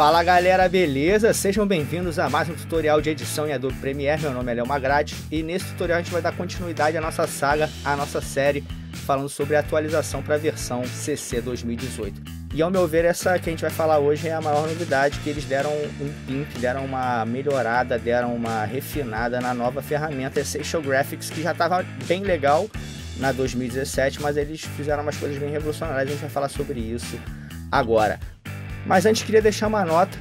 Fala galera, beleza? Sejam bem-vindos a mais um tutorial de edição em Adobe Premiere. Meu nome é Léo Magrati e nesse tutorial a gente vai dar continuidade à nossa saga, à nossa série, falando sobre a atualização para a versão CC 2018. E ao meu ver, essa que a gente vai falar hoje é a maior novidade, que eles deram um pimp, deram uma melhorada, deram uma refinada na nova ferramenta Essential Graphics, que já estava bem legal na 2017, mas eles fizeram umas coisas bem revolucionárias, a gente vai falar sobre isso agora. Mas antes queria deixar uma nota.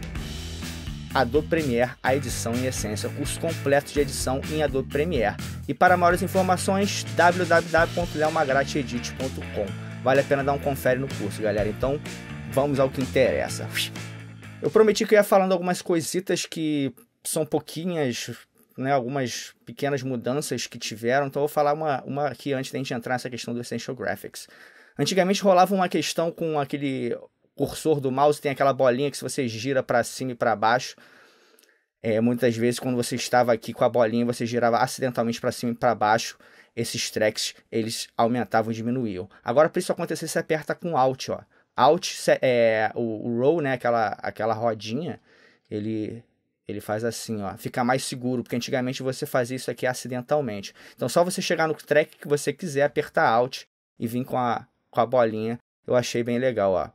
Adobe Premiere, a edição em essência, curso completo de edição em Adobe Premiere. E para maiores informações, www.leomagrateedit.com. Vale a pena dar um confere no curso, galera. Então, vamos ao que interessa. Eu prometi que eu ia falando algumas coisitas que são pouquinhas, né, algumas pequenas mudanças que tiveram. Então, eu vou falar uma, uma aqui antes da gente entrar nessa questão do Essential Graphics. Antigamente rolava uma questão com aquele cursor do mouse tem aquela bolinha que se você gira para cima e para baixo, é, muitas vezes quando você estava aqui com a bolinha, você girava acidentalmente para cima e para baixo, esses tracks eles aumentavam e diminuíam. Agora para isso acontecer, você aperta com Alt, ó. Alt é o, o roll, né, aquela aquela rodinha, ele ele faz assim, ó, fica mais seguro, porque antigamente você fazia isso aqui acidentalmente. Então só você chegar no track que você quiser, apertar Alt e vir com a com a bolinha, eu achei bem legal, ó.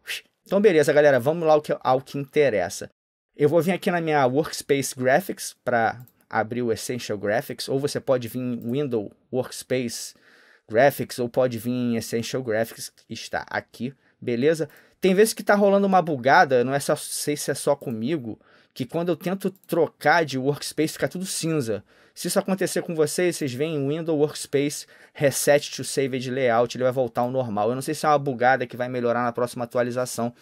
Então, beleza, galera, vamos lá ao que, ao que interessa. Eu vou vir aqui na minha Workspace Graphics para abrir o Essential Graphics, ou você pode vir em Window Workspace Graphics, ou pode vir em Essential Graphics, que está aqui, beleza? Tem vezes que está rolando uma bugada, não é só sei se é só comigo, que quando eu tento trocar de workspace fica tudo cinza. Se isso acontecer com vocês, vocês veem Windows Workspace Reset to Saved Layout, ele vai voltar ao normal. Eu não sei se é uma bugada que vai melhorar na próxima atualização,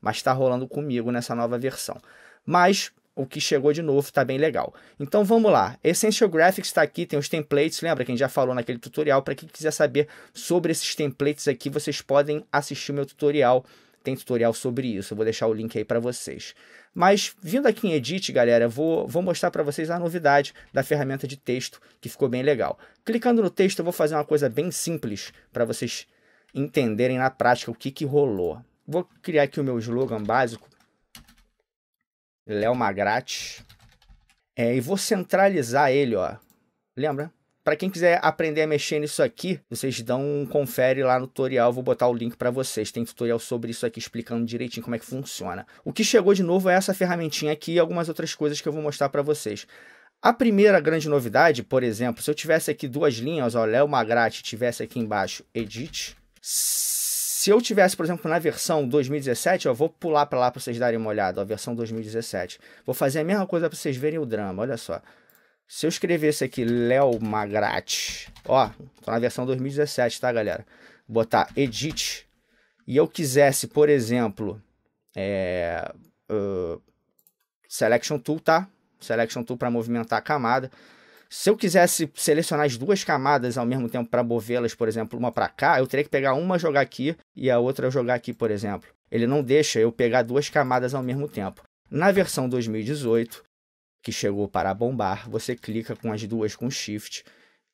mas está rolando comigo nessa nova versão. Mas o que chegou de novo está bem legal. Então vamos lá. Essential Graphics está aqui, tem os templates. Lembra que a gente já falou naquele tutorial? Para quem quiser saber sobre esses templates aqui, vocês podem assistir o meu tutorial tem tutorial sobre isso, eu vou deixar o link aí para vocês. Mas vindo aqui em Edit, galera, vou, vou mostrar para vocês a novidade da ferramenta de texto, que ficou bem legal. Clicando no texto, eu vou fazer uma coisa bem simples para vocês entenderem na prática o que, que rolou. Vou criar aqui o meu slogan básico, Léo Magrate, é, e vou centralizar ele, ó. Lembra? Para quem quiser aprender a mexer nisso aqui, vocês dão um confere lá no tutorial, vou botar o link para vocês. Tem tutorial sobre isso aqui explicando direitinho como é que funciona. O que chegou de novo é essa ferramentinha aqui e algumas outras coisas que eu vou mostrar para vocês. A primeira grande novidade, por exemplo, se eu tivesse aqui duas linhas, ó, Léo Magrati tivesse aqui embaixo Edit. Se eu tivesse, por exemplo, na versão 2017, eu vou pular para lá para vocês darem uma olhada, a versão 2017. Vou fazer a mesma coisa para vocês verem o drama, olha só. Se eu escrevesse aqui Léo Magrati, ó, tô na versão 2017, tá, galera? Botar edit e eu quisesse, por exemplo, é, uh, selection tool, tá? Selection tool para movimentar a camada. Se eu quisesse selecionar as duas camadas ao mesmo tempo para movê-las, por exemplo, uma para cá, eu teria que pegar uma jogar aqui e a outra jogar aqui, por exemplo. Ele não deixa eu pegar duas camadas ao mesmo tempo. Na versão 2018, que chegou para bombar, você clica com as duas com Shift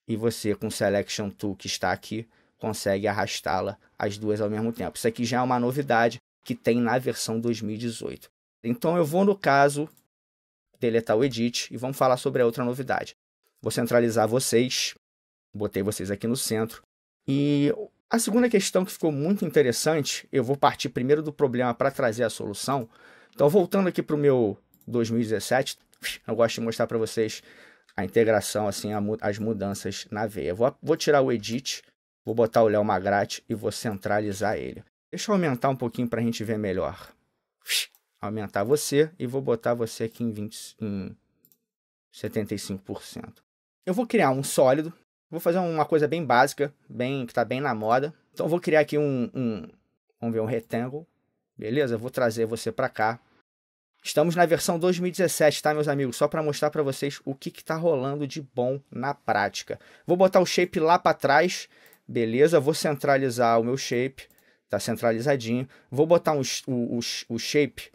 e você com Selection Tool que está aqui consegue arrastá-la as duas ao mesmo tempo. Isso aqui já é uma novidade que tem na versão 2018. Então eu vou no caso deletar o edit e vamos falar sobre a outra novidade. Vou centralizar vocês, botei vocês aqui no centro e a segunda questão que ficou muito interessante, eu vou partir primeiro do problema para trazer a solução. Então, voltando aqui para o meu 2017, eu gosto de mostrar para vocês a integração, assim, a, as mudanças na veia. Vou, vou tirar o edit, vou botar o Léo Magrate e vou centralizar ele. Deixa eu aumentar um pouquinho para a gente ver melhor. Aumentar você e vou botar você aqui em, 20, em 75%. Eu vou criar um sólido, vou fazer uma coisa bem básica, bem que está bem na moda. Então vou criar aqui um, um, vamos ver, um retângulo, beleza? Vou trazer você para cá, Estamos na versão 2017, tá, meus amigos? Só para mostrar para vocês o que está rolando de bom na prática. Vou botar o shape lá para trás, beleza? Vou centralizar o meu shape, tá centralizadinho. Vou botar um, o, o, o shape...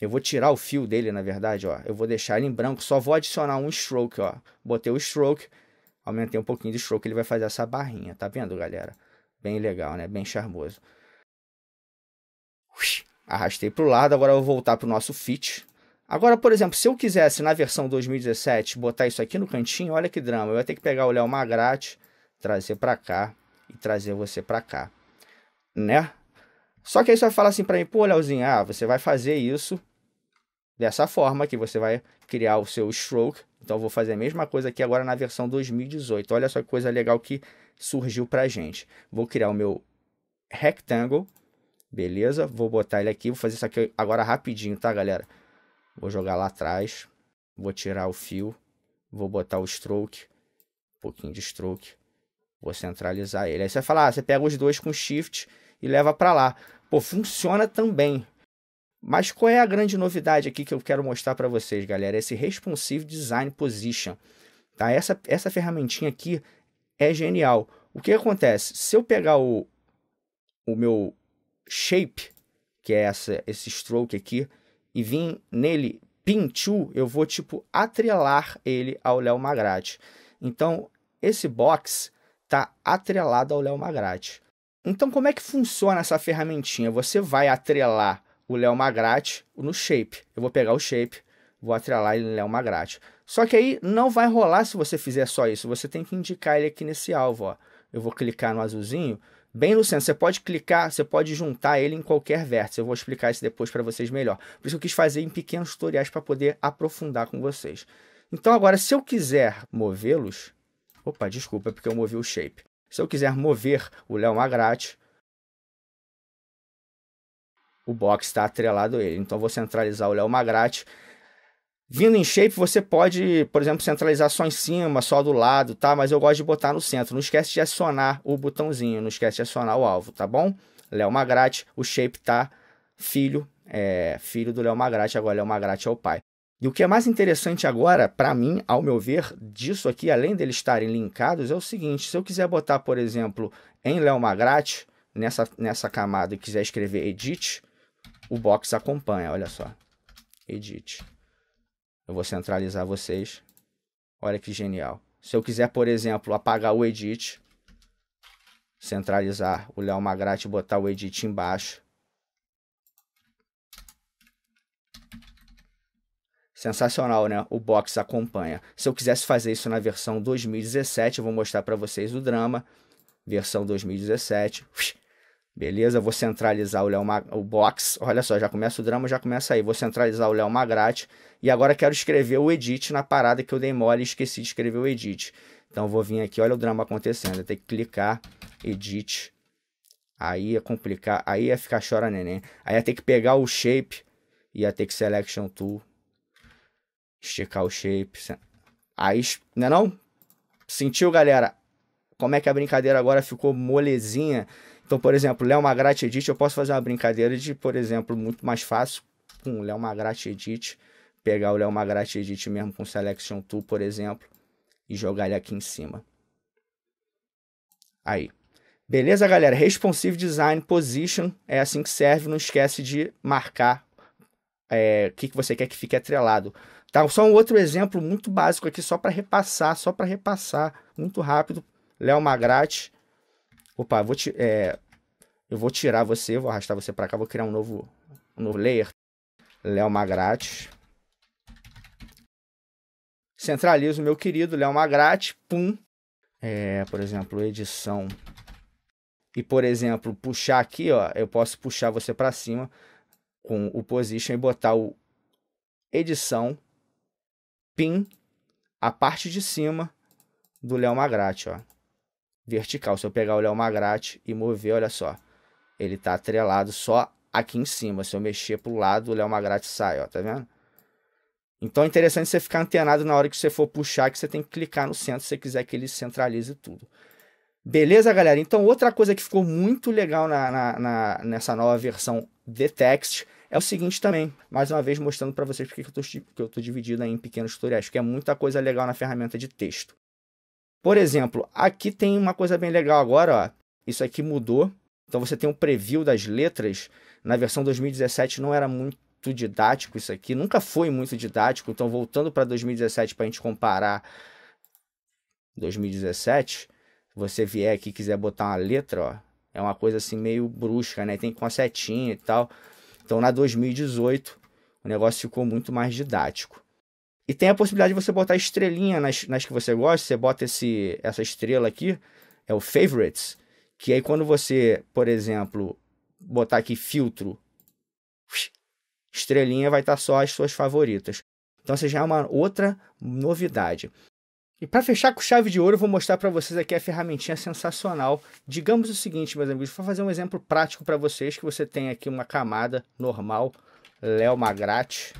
Eu vou tirar o fio dele, na verdade, ó. Eu vou deixar ele em branco, só vou adicionar um stroke, ó. Botei o stroke, aumentei um pouquinho de stroke, ele vai fazer essa barrinha, tá vendo, galera? Bem legal, né? Bem charmoso. Ui. Arrastei para o lado, agora eu vou voltar para o nosso fit. Agora, por exemplo, se eu quisesse na versão 2017 botar isso aqui no cantinho, olha que drama. Eu ia ter que pegar o Léo Magrate, trazer para cá e trazer você para cá, né? Só que aí você vai falar assim para mim, pô, Léozinho, ah, você vai fazer isso dessa forma que você vai criar o seu stroke. Então, eu vou fazer a mesma coisa aqui agora na versão 2018. Olha só que coisa legal que surgiu para gente. Vou criar o meu rectangle Beleza? Vou botar ele aqui. Vou fazer isso aqui agora rapidinho, tá, galera? Vou jogar lá atrás. Vou tirar o fio. Vou botar o stroke. Um pouquinho de stroke. Vou centralizar ele. Aí você vai falar, ah, você pega os dois com shift e leva para lá. Pô, funciona também. Mas qual é a grande novidade aqui que eu quero mostrar para vocês, galera? Esse Responsive Design Position. Tá? Essa, essa ferramentinha aqui é genial. O que acontece? Se eu pegar o, o meu shape, que é essa, esse stroke aqui, e vim nele pin eu vou tipo atrelar ele ao Léo Magrati. Então, esse box está atrelado ao Léo Magrati. Então, como é que funciona essa ferramentinha? Você vai atrelar o Léo Magrati no shape. Eu vou pegar o shape, vou atrelar ele no Léo Magrati. Só que aí não vai rolar se você fizer só isso. Você tem que indicar ele aqui nesse alvo. Ó. Eu vou clicar no azulzinho, Bem, Luciano, você pode clicar, você pode juntar ele em qualquer vértice. Eu vou explicar isso depois para vocês melhor. Por isso eu quis fazer em pequenos tutoriais para poder aprofundar com vocês. Então agora, se eu quiser movê-los... Opa, desculpa, é porque eu movi o shape. Se eu quiser mover o Léo magrati o box está atrelado a ele. Então, vou centralizar o Léo magrati Vindo em shape, você pode, por exemplo, centralizar só em cima, só do lado, tá? Mas eu gosto de botar no centro. Não esquece de acionar o botãozinho, não esquece de acionar o alvo, tá bom? Léo Magrati, o shape tá filho, é, filho do Léo Magrati. agora Léo Magrati é o pai. E o que é mais interessante agora, para mim, ao meu ver, disso aqui, além deles estarem linkados, é o seguinte: se eu quiser botar, por exemplo, em Léo Magrati nessa, nessa camada e quiser escrever edit, o box acompanha, olha só. Edit. Eu vou centralizar vocês. Olha que genial. Se eu quiser, por exemplo, apagar o edit, centralizar o Léo Magrati e botar o edit embaixo. Sensacional, né? O box acompanha. Se eu quisesse fazer isso na versão 2017, eu vou mostrar para vocês o drama. Versão 2017. Beleza? Vou centralizar o Léo Mag... o box. Olha só, já começa o drama, já começa aí. Vou centralizar o Léo Magrati E agora quero escrever o edit na parada que eu dei mole e esqueci de escrever o edit. Então vou vir aqui, olha o drama acontecendo. Tem que clicar, edit. Aí ia é complicar, aí ia é ficar chora neném. Aí ia é ter que pegar o shape, ia ter que selection tool, esticar o shape. Aí, né não, não? Sentiu, galera? Como é que a brincadeira agora ficou molezinha? Então, por exemplo, Léo Magrati Edit, eu posso fazer uma brincadeira de, por exemplo, muito mais fácil com o Léo Magrati Edit, pegar o Léo Magrati Edit mesmo com Selection Tool, por exemplo, e jogar ele aqui em cima. Aí. Beleza, galera? Responsive Design Position é assim que serve. Não esquece de marcar é, o é, que, que você quer que fique atrelado. Tá? Só um outro exemplo muito básico aqui, só para repassar, só para repassar, muito rápido. Léo Magrati, opa, vou te, é, eu vou tirar você, vou arrastar você para cá, vou criar um novo, um novo layer, Léo Magrate. Centralizo meu querido Léo Magrate, pum. É, por exemplo, edição. E por exemplo, puxar aqui, ó, eu posso puxar você para cima com o position e botar o edição pin a parte de cima do Léo Magrate, ó vertical. Se eu pegar o Léo Magrate e mover, olha só, ele tá atrelado só aqui em cima. Se eu mexer pro lado, o Léo Magrate sai, ó, tá vendo? Então é interessante você ficar antenado na hora que você for puxar, que você tem que clicar no centro se você quiser que ele centralize tudo. Beleza, galera? Então, outra coisa que ficou muito legal na, na, na nessa nova versão de text é o seguinte também, mais uma vez mostrando para vocês porque que eu estou dividido em pequenos tutoriais, porque é muita coisa legal na ferramenta de texto. Por exemplo, aqui tem uma coisa bem legal agora, ó. Isso aqui mudou. Então você tem um preview das letras. Na versão 2017 não era muito didático isso aqui, nunca foi muito didático. Então voltando para 2017 para a gente comparar 2017, você vier aqui e quiser botar uma letra, ó, é uma coisa assim meio brusca, né? Tem com a setinha e tal. Então na 2018 o negócio ficou muito mais didático. E tem a possibilidade de você botar estrelinha nas, nas que você gosta. Você bota esse, essa estrela aqui, é o favorites. Que aí quando você, por exemplo, botar aqui filtro, estrelinha vai estar tá só as suas favoritas. Então, essa já é uma outra novidade. E para fechar com chave de ouro, eu vou mostrar para vocês aqui a ferramentinha sensacional. Digamos o seguinte, meus amigos, vou fazer um exemplo prático para vocês, que você tem aqui uma camada normal, Léo magrati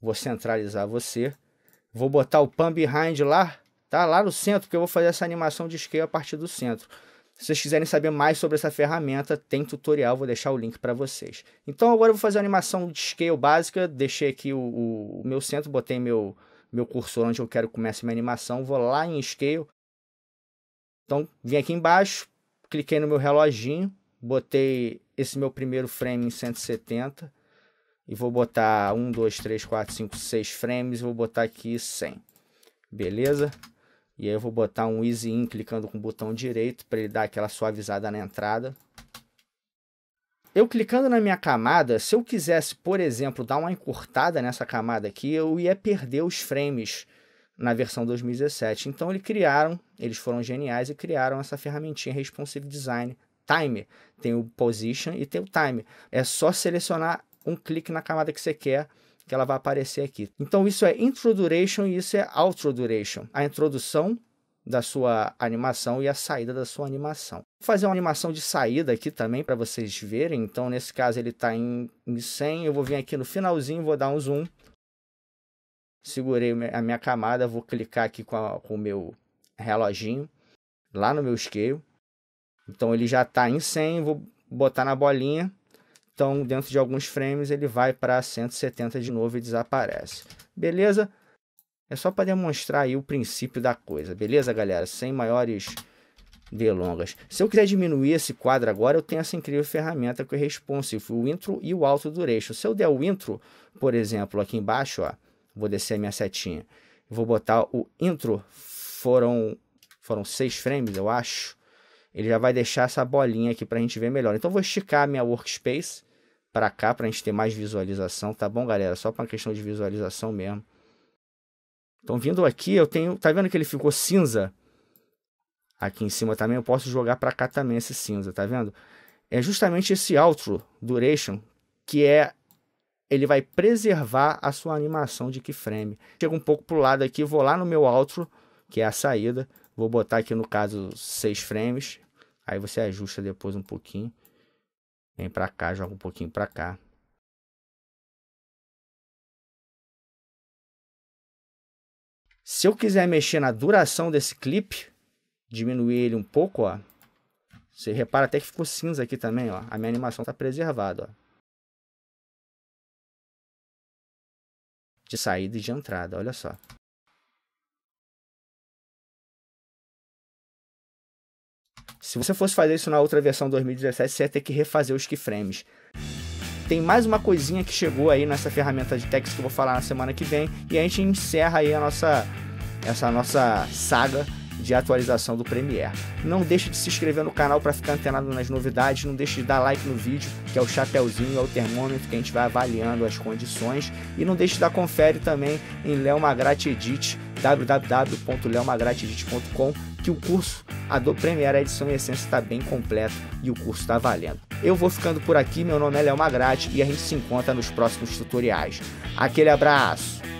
Vou centralizar você. Vou botar o Pan Behind lá, tá? Lá no centro, porque eu vou fazer essa animação de scale a partir do centro. Se vocês quiserem saber mais sobre essa ferramenta, tem tutorial, vou deixar o link para vocês. Então agora eu vou fazer a animação de scale básica, deixei aqui o, o, o, meu centro, botei meu, meu cursor onde eu quero que comece minha animação, vou lá em scale. Então vim aqui embaixo, cliquei no meu reloginho, botei esse meu primeiro frame em 170, e vou botar 1, 2, 3, 4, 5, 6 frames, vou botar aqui 100. Beleza? E aí eu vou botar um easy in clicando com o botão direito para ele dar aquela suavizada na entrada. Eu clicando na minha camada, se eu quisesse, por exemplo, dar uma encurtada nessa camada aqui, eu ia perder os frames na versão 2017. Então eles criaram, eles foram geniais e criaram essa ferramentinha Responsive Design Timer. Tem o Position e tem o Time. É só selecionar um clique na camada que você quer que ela vai aparecer aqui. Então isso é intro duration e isso é outro duration, a introdução da sua animação e a saída da sua animação. Vou fazer uma animação de saída aqui também para vocês verem. Então nesse caso ele está em, em 100, eu vou vir aqui no finalzinho, vou dar um zoom. Segurei a minha camada, vou clicar aqui com, a, com o meu reloginho lá no meu scale. Então ele já está em 100, vou botar na bolinha então, dentro de alguns frames, ele vai para 170 de novo e desaparece. Beleza? É só para demonstrar aí o princípio da coisa. Beleza, galera? Sem maiores delongas. Se eu quiser diminuir esse quadro agora, eu tenho essa incrível ferramenta que é responsive, o intro e o alto duration. Se eu der o intro, por exemplo, aqui embaixo, ó, vou descer a minha setinha, vou botar o intro, foram, foram seis frames, eu acho. Ele já vai deixar essa bolinha aqui para a gente ver melhor. Então, vou esticar a minha workspace para cá para a gente ter mais visualização, tá bom, galera? Só para questão de visualização mesmo. Então, vindo aqui, eu tenho, tá vendo que ele ficou cinza? Aqui em cima também eu posso jogar para cá também esse cinza, tá vendo? É justamente esse outro duration que é ele vai preservar a sua animação de keyframe. Chego um pouco para o lado aqui, vou lá no meu outro, que é a saída, vou botar aqui no caso 6 frames, aí você ajusta depois um pouquinho. Vem pra cá, joga um pouquinho pra cá. Se eu quiser mexer na duração desse clipe, diminuir ele um pouco, ó. Você repara até que ficou cinza aqui também, ó. A minha animação tá preservada, ó. De saída e de entrada, olha só. Se você fosse fazer isso na outra versão 2017, você ia ter que refazer os keyframes. Tem mais uma coisinha que chegou aí nessa ferramenta de text que eu vou falar na semana que vem e a gente encerra aí a nossa essa nossa saga de atualização do Premiere. Não deixe de se inscrever no canal para ficar antenado nas novidades, não deixe de dar like no vídeo, que é o chapéuzinho, é o termômetro que a gente vai avaliando as condições e não deixe de dar confere também em Leomagrate Edit, que o curso Adobe Premiere Edição e Essência está bem completo e o curso está valendo. Eu vou ficando por aqui, meu nome é Léo Magrati e a gente se encontra nos próximos tutoriais. Aquele abraço!